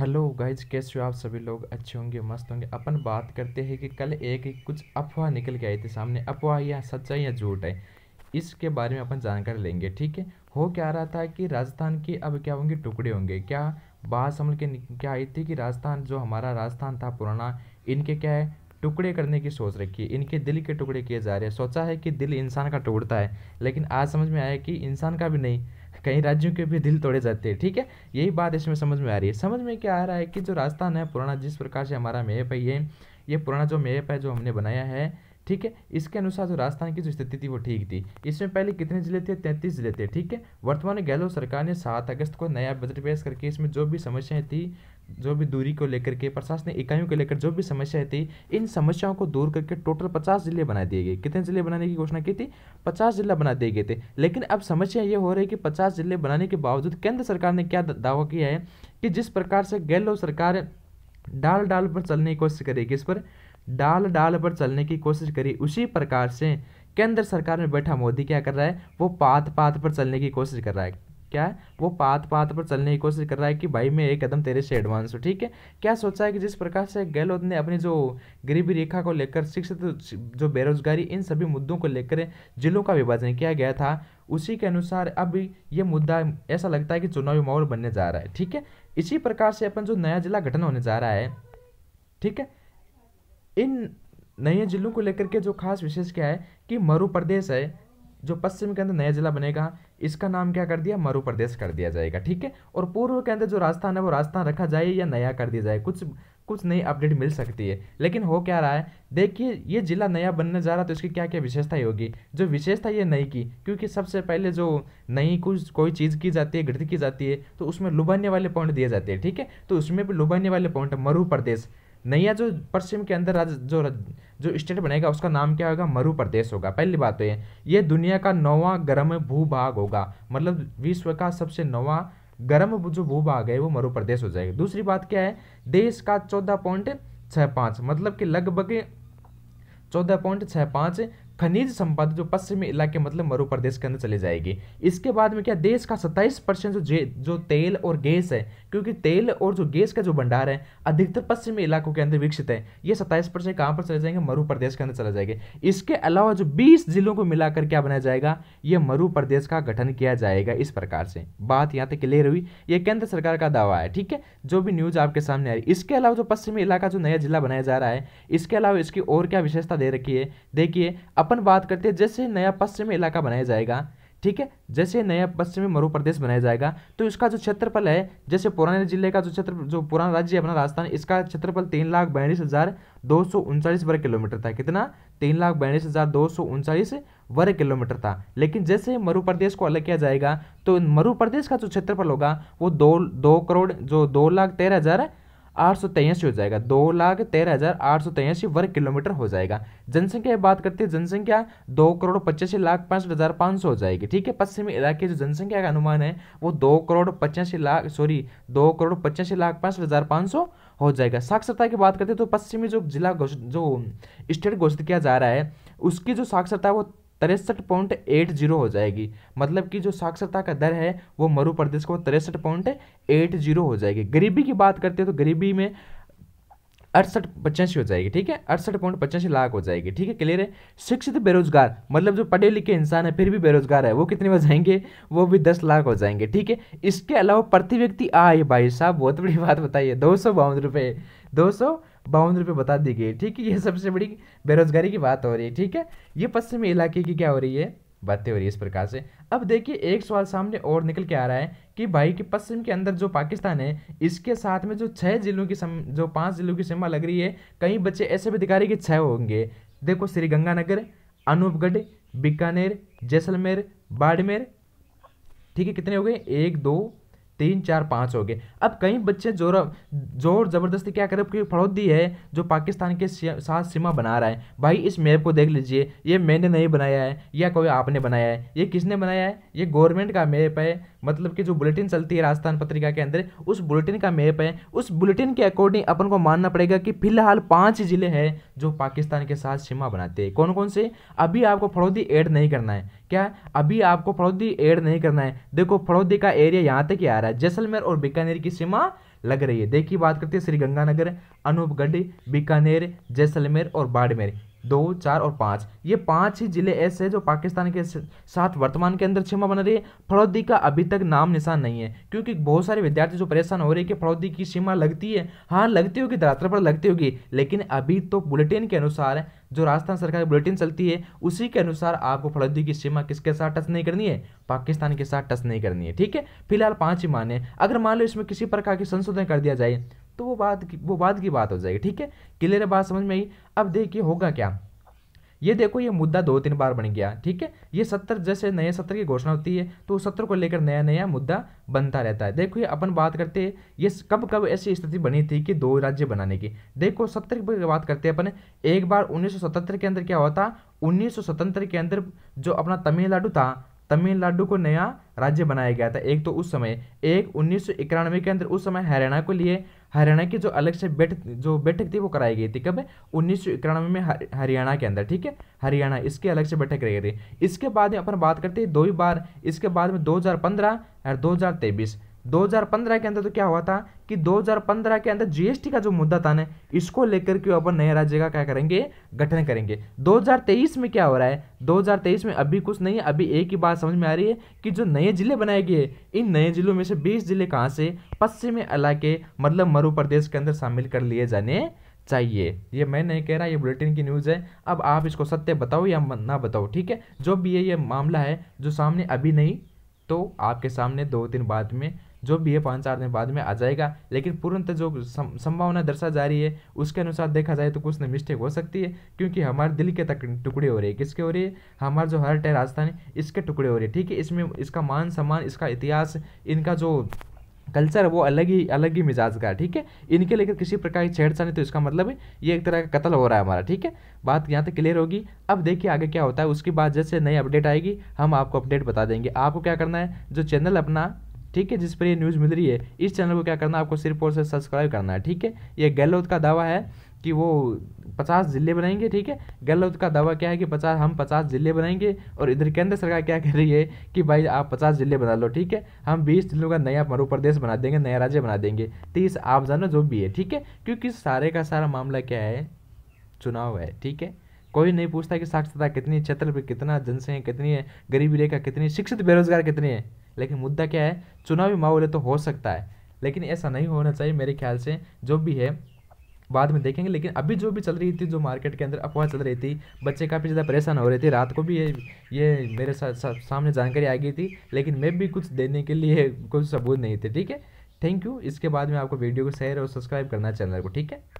hello guys कैसे हो आप सभी लोग अच्छे होंगे मस्त होंगे अपन बात करते हैं कि कल एक कुछ अफवाह निकल के आई थी सामने अफवाह या सच्चाई या झूठ है इसके बारे में अपन जानकारी लेंगे ठीक है हो क्या रहा था कि राजस्थान की अब क्या होंगे टुकड़े होंगे क्या बात समझ के क्या आई थी कि राजस्थान जो हमारा राजस्थान था पुराना इनके क्या है टुकड़े करने की सोच रखी है इनके दिल के टुकड़े किए जा रहे हैं सोचा है कि दिल इंसान का टूटता है लेकिन आज समझ में आया कि इंसान का भी नहीं कई राज्यों के भी दिल तोड़े जाते हैं ठीक है यही बात इसमें समझ में आ रही है समझ में क्या आ रहा है कि जो राजस्थान है पुराना जिस प्रकार से हमारा मेप है ये ये पुराना जो मेप है जो हमने बनाया है ठीक है इसके अनुसार जो राजस्थान की जो स्थिति थी वो ठीक थी इसमें पहले कितने जिले थे तैंतीस जिले थे ठीक है वर्तमान में गहलोत सरकार ने सात अगस्त को नया बजट पेश करके इसमें जो भी समस्याएं थी जो भी दूरी को लेकर के प्रशासनिक इकाइयों को लेकर जो भी समस्याएं थी इन समस्याओं को दूर करके टोटल पचास जिले बना दिए गए कितने जिले बनाने की घोषणा की थी पचास जिला बना दिए गए थे लेकिन अब समस्या ये हो रही है कि पचास जिले बनाने के बावजूद केंद्र सरकार ने क्या दावा किया है कि जिस प्रकार से गहलोत सरकार डाल डाल पर चलने की कोशिश करेगी इस पर डाल डाल पर चलने की कोशिश करी उसी प्रकार से केंद्र सरकार में बैठा मोदी क्या कर रहा है वो पात पात पर चलने की कोशिश कर रहा है क्या है वो पात पात पर चलने की कोशिश कर रहा है कि भाई मैं एक कदम तेरे से एडवांस हूँ ठीक है क्या सोचा है कि जिस प्रकार से गहलोत ने अपनी जो गरीबी रेखा को लेकर शिक्षित जो बेरोजगारी इन सभी मुद्दों को लेकर जिलों का विभाजन किया गया था उसी के अनुसार अब ये मुद्दा ऐसा लगता है कि चुनावी माहौल बनने जा रहा है ठीक है इसी प्रकार से अपन जो नया जिला गठन होने जा रहा है ठीक है इन नए जिलों को लेकर के जो खास विशेष क्या है कि मरु प्रदेश है जो पश्चिम के अंदर नया जिला बनेगा इसका नाम क्या कर दिया मरु प्रदेश कर दिया जाएगा ठीक है और पूर्व के अंदर जो राजस्थान है वो राजस्थान रखा जाए या नया कर दिया जाए कुछ कुछ नई अपडेट मिल सकती है लेकिन हो क्या रहा है देखिए ये जिला नया बनने जा रहा है तो इसकी क्या क्या विशेषताएं होगी जो विशेषता ये नई की क्योंकि सबसे पहले जो नई कुछ कोई चीज़ की जाती है गृह की जाती है तो उसमें लुभाने वाले पॉइंट दिए जाते हैं ठीक है तो उसमें भी लुभाने वाले पॉइंट मरु प्रदेश नया जो पश्चिम के अंदर राज जो जो स्टेट बनेगा उसका नाम क्या होगा मरु प्रदेश होगा पहली बात तो ये ये दुनिया का नौवा गर्म भूभाग होगा मतलब विश्व का सबसे नौवा गर्म जो भूभाग है वो मरु प्रदेश हो जाएगा दूसरी बात क्या है देश का चौदह पॉइंट छः पाँच मतलब कि लगभग चौदह पॉइंट छः पाँच खनिज संपदा जो पश्चिमी इलाके मतलब मरु प्रदेश के अंदर चली जाएगी इसके बाद में क्या देश का 27 परसेंट जो जो तेल और गैस है क्योंकि तेल और जो गैस का जो भंडार है अधिकतर पश्चिमी इलाकों के अंदर विकसित है ये 27 परसेंट कहाँ पर चले जाएंगे मरु प्रदेश के अंदर चले जाएंगे इसके अलावा जो बीस जिलों को मिलाकर क्या बनाया जाएगा ये मरु प्रदेश का गठन किया जाएगा इस प्रकार से बात यहाँ तक क्लियर हुई ये केंद्र सरकार का दावा है ठीक है जो भी न्यूज आपके सामने आ रही इसके अलावा जो पश्चिमी इलाका जो नया जिला बनाया जा रहा है इसके अलावा इसकी और क्या विशेषता दे रखी है देखिए अब अपन बात करते हैं जैसे नया पश्चिमी इलाका बनाया जाएगा ठीक है जैसे नया पश्चिमी मरु प्रदेश बनाया जाएगा तो इसका जो क्षेत्रफल है जैसे पुराने जिले का जो क्षेत्र जो पुराना राज्य है अपना राजस्थान इसका क्षेत्रफल तीन लाख बयालीस हज़ार दो सौ उनचालीस वर्ग किलोमीटर था कितना तीन लाख बयालीस हज़ार दो सौ उनचालीस वर्ग किलोमीटर था लेकिन जैसे मरु प्रदेश को अलग किया जाएगा तो मरु प्रदेश का जो क्षेत्रफल होगा वो दो दो करोड़ जो दो लाख तेरह हज़ार आठ सौ हो जाएगा दो लाख तेरह हज़ार आठ सौ तेयासी वर्ग किलोमीटर हो जाएगा जनसंख्या की बात करते हैं जनसंख्या दो करोड़ पचासी लाख पैंसठ हज़ार पाँच सौ हो जाएगी ठीक है पश्चिमी इलाके जो जनसंख्या का अनुमान है वो दो करोड़ पचासी लाख सॉरी दो करोड़ पचासी लाख पैंसठ हज़ार पाँच सौ हो जाएगा साक्षरता की बात करते हैं तो पश्चिमी जो जिला जो स्टेट घोषित किया जा रहा है उसकी जो साक्षरता है वो तिरसठ पॉइंट एट जीरो हो जाएगी मतलब कि जो साक्षरता का दर है वो मरु प्रदेश को तिरसठ पॉइंट एट जीरो हो जाएगी गरीबी की बात करते हैं तो गरीबी में अड़सठ पचासी हो जाएगी ठीक है अड़सठ पॉइंट पचासी लाख हो जाएगी ठीक है क्लियर है शिक्षित बेरोजगार मतलब जो पढ़े लिखे इंसान है फिर भी बेरोजगार है वो कितने हो जाएंगे वो भी दस लाख हो जाएंगे ठीक है इसके अलावा प्रति व्यक्ति आय भाई साहब बहुत बड़ी बात बताइए दो सौ बावन रुपये दो सौ बावन रुपये बता दी गई ठीक है ये सबसे बड़ी बेरोजगारी की बात हो रही है ठीक है ये पश्चिमी इलाके की क्या हो रही है बढ़ते हो रही है इस प्रकार से अब देखिए एक सवाल सामने और निकल के आ रहा है कि भाई कि पश्चिम के अंदर जो पाकिस्तान है इसके साथ में जो छः जिलों की सम जो पाँच जिलों की सीमा लग रही है कई बच्चे ऐसे भी दिखा रहे कि छः होंगे देखो श्री गंगानगर अनूपगढ़ बीकानेर जैसलमेर बाड़मेर ठीक है कितने हो गए एक दो तीन चार पाँच हो गए अब कई बच्चे जोर जोर ज़बरदस्ती क्या करें क्योंकि फड़ौदी है जो पाकिस्तान के साथ सीमा बना रहा है भाई इस मैप को देख लीजिए ये मैंने नहीं बनाया है या कोई आपने बनाया है ये किसने बनाया है ये गवर्नमेंट का मैप है मतलब कि जो बुलेटिन चलती है राजस्थान पत्रिका के अंदर उस बुलेटिन का मैप है उस बुलेटिन के अकॉर्डिंग अपन को मानना पड़ेगा कि फिलहाल पाँच जिले हैं जो पाकिस्तान के साथ सीमा बनाते हैं कौन कौन से अभी आपको फड़ौदी ऐड नहीं करना है क्या अभी आपको फड़ौदी ऐड नहीं करना है देखो फड़ौदी का एरिया यहाँ तक ही आ रहा है जैसलमेर और बीकानेर की सीमा लग रही है देखिए बात करते हैं श्रीगंगानगर अनूपगढ़ बीकानेर जैसलमेर और बाड़मेर दो चार और पाँच ये पांच ही जिले ऐसे हैं जो पाकिस्तान के साथ वर्तमान के अंदर सीमा बन रही है फड़ौदी का अभी तक नाम निशान नहीं है क्योंकि बहुत सारे विद्यार्थी जो परेशान हो रहे हैं कि फड़ौदी की सीमा लगती है हाँ लगती होगी धरातल पर लगती होगी लेकिन अभी तो बुलेटिन के अनुसार जो राजस्थान सरकार की बुलेटिन चलती है उसी के अनुसार आपको फलौदी की सीमा किसके साथ टच नहीं करनी है पाकिस्तान के साथ टच नहीं करनी है ठीक है फिलहाल पाँच ही माने अगर मान लो इसमें किसी प्रकार की संशोधन कर दिया जाए तो वो बाद की वो बाद की बात हो जाएगी ठीक है क्लियर है बात समझ में आई अब देखिए होगा क्या ये देखो ये मुद्दा दो तीन बार बन गया ठीक है ये सत्र जैसे नए सत्र की घोषणा होती है तो उस सत्र को लेकर नया नया मुद्दा बनता रहता है देखो ये अपन बात करते हैं ये कब कब ऐसी स्थिति बनी थी कि दो राज्य बनाने की देखो सत्र की बात करते हैं अपन एक बार उन्नीस के अंदर क्या हुआ था उन्नीस के अंदर जो अपना तमिलनाडु था तमिलनाडु को नया राज्य बनाया गया था एक तो उस समय एक उन्नीस के अंदर उस समय हरियाणा को लिए हरियाणा की जो अलग से बैठक जो बैठक थी वो कराई गई थी कब उन्नीस में हरियाणा के अंदर ठीक है हरियाणा इसके अलग से बैठक रही थी इसके बाद में अपन बात करते हैं दो ही बार इसके बाद में 2015 और 2023 2015 के अंदर तो क्या हुआ था कि 2015 के अंदर जीएसटी का जो मुद्दा था ना इसको लेकर के अपन नए राज्य का क्या करेंगे गठन करेंगे 2023 में क्या हो रहा है 2023 में अभी कुछ नहीं है अभी एक ही बात समझ में आ रही है कि जो नए जिले बनाए गए इन नए जिलों में से 20 जिले कहाँ से पश्चिमी इलाके मतलब मरु प्रदेश के अंदर शामिल कर लिए जाने चाहिए ये मैं नहीं कह रहा ये बुलेटिन की न्यूज़ है अब आप इसको सत्य बताओ या ना बताओ ठीक है जो भी है ये मामला है जो सामने अभी नहीं तो आपके सामने दो दिन बाद में जो भी है पाँच चार दिन बाद में आ जाएगा लेकिन पूर्णतः जो संभावना दर्शा जा रही है उसके अनुसार देखा जाए तो कुछ ना मिस्टेक हो सकती है क्योंकि हमारे दिल के तक टुकड़े हो रहे हैं किसके हो रही है हमारा जो हर्ट है राजस्थान इसके टुकड़े हो रहे हैं ठीक है इसमें इसका मान सम्मान इसका इतिहास इनका जो कल्चर वो अलग ही अलग ही मिजाज का है ठीक है इनके लेकर किसी प्रकार की छेड़छाड़ी तो इसका मतलब है ये एक तरह का कत्ल हो रहा है हमारा ठीक है बात यहाँ तक क्लियर होगी अब देखिए आगे क्या होता है उसके बाद जैसे नई अपडेट आएगी हम आपको अपडेट बता देंगे आपको क्या करना है जो चैनल अपना ठीक है जिस पर ये न्यूज़ मिल रही है इस चैनल को क्या करना है आपको सिर्फ और सिर्फ सब्सक्राइब करना है ठीक है ये गहलोत का दावा है कि वो पचास ज़िले बनाएंगे ठीक है गहलोत का दावा क्या है कि पचास हम पचास ज़िले बनाएंगे और इधर केंद्र सरकार क्या कह रही है कि भाई आप पचास ज़िले बना लो ठीक है हम बीस जिलों का नया मरु प्रदेश बना देंगे नया राज्य बना देंगे तीस आप जानो जो भी है ठीक है क्योंकि सारे का सारा मामला क्या है चुनाव है ठीक है कोई नहीं पूछता कि साक्षरता कितनी क्षेत्र पर कितना जनसंख्या कितनी है गरीबी रेखा कितनी शिक्षित बेरोजगार कितनी है लेकिन मुद्दा क्या है चुनावी माहौल तो हो सकता है लेकिन ऐसा नहीं होना चाहिए मेरे ख्याल से जो भी है बाद में देखेंगे लेकिन अभी जो भी चल रही थी जो मार्केट के अंदर अफवाह चल रही थी बच्चे काफ़ी ज़्यादा परेशान हो रहे थे रात को भी ये ये मेरे साथ सा, सामने जानकारी आ गई थी लेकिन मैं भी कुछ देने के लिए कुछ सबूत नहीं थे ठीक है थैंक यू इसके बाद में आपको वीडियो को शेयर और सब्सक्राइब करना चैनल को ठीक है